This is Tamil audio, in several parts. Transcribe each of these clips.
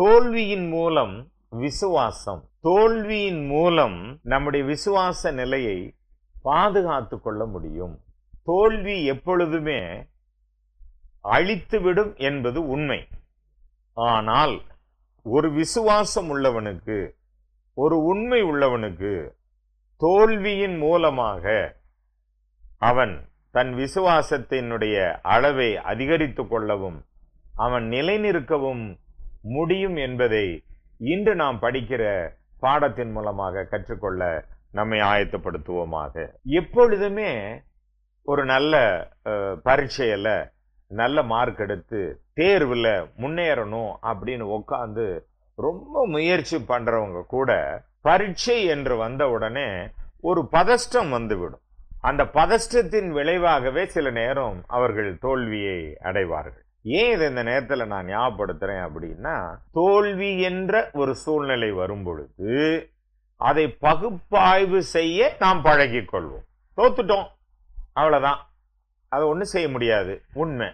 தோல்வியின் மூலம் விசுவாசம் தோல்வியின் மூலம் நம்முடைய விசுவாச நிலையை பாதுகாத்து கொள்ள முடியும் தோல்வி எப்பொழுதுமே அழித்துவிடும் என்பது உண்மை ஆனால் ஒரு விசுவாசம் உள்ளவனுக்கு ஒரு உண்மை உள்ளவனுக்கு தோல்வியின் மூலமாக அவன் தன் விசுவாசத்தினுடைய அளவை அதிகரித்து கொள்ளவும் அவன் நிலைநிற்கவும் முடியும் என்பதை இன்று நாம் படிக்கிற பாடத்தின் மூலமாக கற்றுக்கொள்ள நம்மை ஆயத்தப்படுத்துவோமாக எப்பொழுதுமே ஒரு நல்ல பரீட்சையில் நல்ல மார்க் எடுத்து தேர்வில் முன்னேறணும் அப்படின்னு உட்காந்து ரொம்ப முயற்சி பண்ணுறவங்க கூட பரீட்சை என்று வந்த உடனே ஒரு பதஷ்டம் வந்துவிடும் அந்த பதஷ்டத்தின் விளைவாகவே சில நேரம் அவர்கள் தோல்வியை அடைவார்கள் ஏன் இதை இந்த நேரத்தில் நான் ஞாபகப்படுத்துகிறேன் அப்படின்னா தோல்வி என்ற ஒரு சூழ்நிலை வரும் பொழுது அதை பகுப்பாய்வு செய்ய நாம் பழகிக்கொள்வோம் தோத்துட்டோம் அவ்வளோதான் அதை ஒன்றும் செய்ய முடியாது உண்மை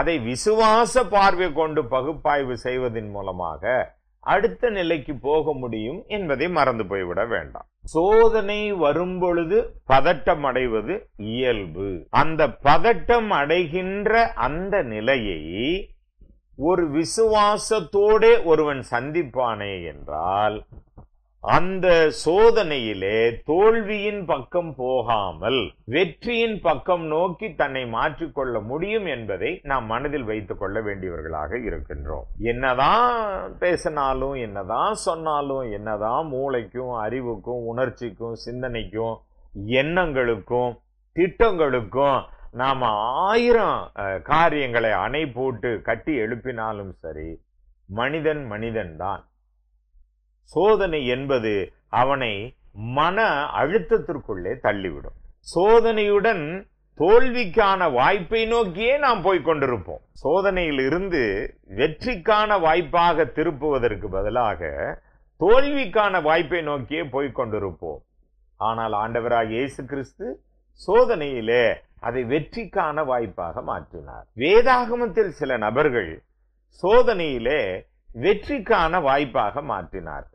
அதை விசுவாச பார்வை கொண்டு பகுப்பாய்வு செய்வதன் மூலமாக அடுத்த நிலைக்கு போக முடியும் என்பதை மறந்து போய்விட வேண்டாம் சோதனை வரும்பொழுது பதட்டம் அடைவது இயல்பு அந்த பதட்டம் அடைகின்ற அந்த நிலையை ஒரு விசுவாசத்தோடே ஒருவன் சந்திப்பானே என்றால் அந்த சோதனையிலே தோல்வியின் பக்கம் போகாமல் வெற்றியின் பக்கம் நோக்கி தன்னை மாற்றிக்கொள்ள முடியும் என்பதை நாம் மனதில் வைத்துக் கொள்ள வேண்டியவர்களாக இருக்கின்றோம் என்னதான் பேசினாலும் என்னதான் சொன்னாலும் என்னதான் மூளைக்கும் அறிவுக்கும் உணர்ச்சிக்கும் சிந்தனைக்கும் எண்ணங்களுக்கும் திட்டங்களுக்கும் நாம் ஆயிரம் காரியங்களை அணை போட்டு கட்டி எழுப்பினாலும் சரி மனிதன் மனிதன்தான் சோதனை என்பது அவனை மன அழுத்தத்திற்குள்ளே தள்ளிவிடும் சோதனையுடன் தோல்விக்கான வாய்ப்பை நோக்கியே நாம் போய் கொண்டிருப்போம் சோதனையில் இருந்து வெற்றிக்கான வாய்ப்பாக திருப்புவதற்கு பதிலாக தோல்விக்கான வாய்ப்பை நோக்கியே போய் கொண்டிருப்போம் ஆனால் ஆண்டவராக இயேசு கிறிஸ்து சோதனையிலே அதை வெற்றிக்கான வாய்ப்பாக மாற்றினார் வேதாகமத்தில் சில நபர்கள் சோதனையிலே வெற்றிக்கான வாய்ப்பாக மாற்றினார்கள்